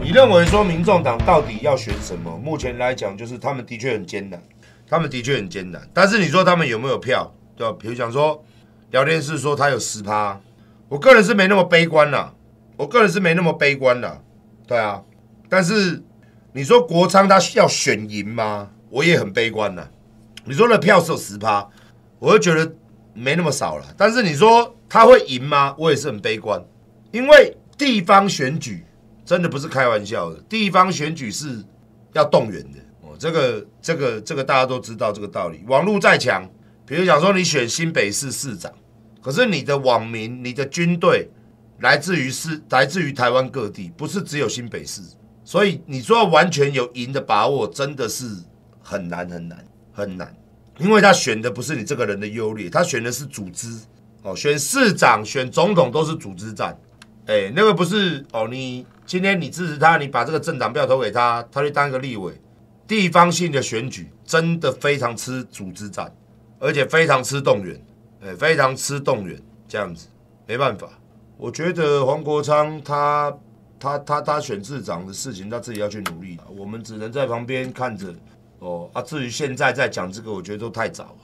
你认为说民众党到底要选什么？目前来讲，就是他们的确很艰难，他们的确很艰难。但是你说他们有没有票？对，吧？比如讲说，聊天室说他有十趴，我个人是没那么悲观的，我个人是没那么悲观的。对啊，但是你说国仓他要选赢吗？我也很悲观的。你说那票是有十趴，我就觉得没那么少了。但是你说他会赢吗？我也是很悲观，因为。地方选举真的不是开玩笑的。地方选举是要动员的，哦，这个、这个、这个大家都知道这个道理。网络再强，比如讲说你选新北市市长，可是你的网民、你的军队来自于是来自于台湾各地，不是只有新北市，所以你说完全有赢的把握，真的是很难、很难、很难。因为他选的不是你这个人的优劣，他选的是组织，哦，选市长、选总统都是组织战。哎，那个不是哦，你今天你支持他，你把这个镇长票投给他，他去当一个立委。地方性的选举真的非常吃组织战，而且非常吃动员，哎，非常吃动员这样子，没办法。我觉得黄国昌他他他他选市长的事情，他自己要去努力，我们只能在旁边看着。哦，啊，至于现在在讲这个，我觉得都太早了。